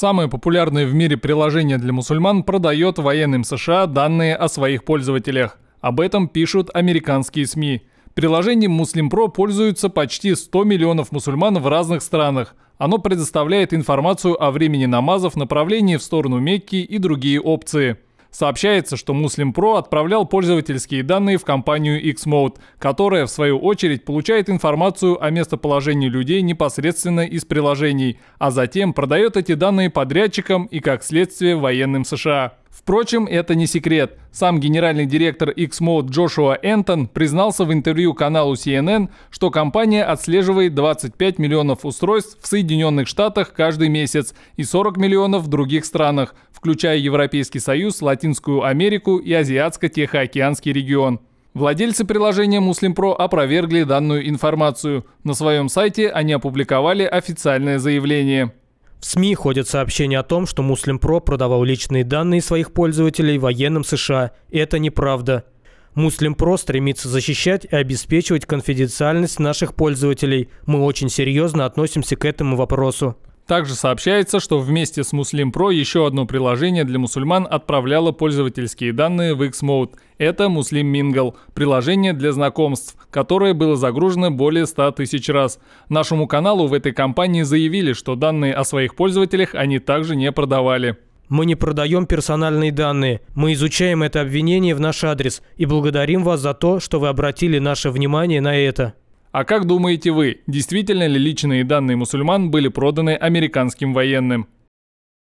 Самое популярное в мире приложение для мусульман продает военным США данные о своих пользователях. Об этом пишут американские СМИ. Приложением MuslimPro пользуются почти 100 миллионов мусульман в разных странах. Оно предоставляет информацию о времени намазов, направлении в сторону Мекки и другие опции – Сообщается, что Muslim Pro отправлял пользовательские данные в компанию Xmode, которая, в свою очередь, получает информацию о местоположении людей непосредственно из приложений, а затем продает эти данные подрядчикам и, как следствие, военным США. Впрочем, это не секрет. Сам генеральный директор X-Mode Джошуа Энтон признался в интервью каналу CNN, что компания отслеживает 25 миллионов устройств в Соединенных Штатах каждый месяц и 40 миллионов в других странах, включая Европейский Союз, Латинскую Америку и Азиатско-Тихоокеанский регион. Владельцы приложения Muslim Pro опровергли данную информацию. На своем сайте они опубликовали официальное заявление. В СМИ ходят сообщения о том, что Муслим Про продавал личные данные своих пользователей военным США. Это неправда. Муслим Про стремится защищать и обеспечивать конфиденциальность наших пользователей. Мы очень серьезно относимся к этому вопросу. Также сообщается, что вместе с Muslim Pro еще одно приложение для мусульман отправляло пользовательские данные в X Mode. Это Muslim Mingle – приложение для знакомств, которое было загружено более 100 тысяч раз. Нашему каналу в этой компании заявили, что данные о своих пользователях они также не продавали. Мы не продаем персональные данные. Мы изучаем это обвинение в наш адрес и благодарим вас за то, что вы обратили наше внимание на это. А как думаете вы, действительно ли личные данные мусульман были проданы американским военным?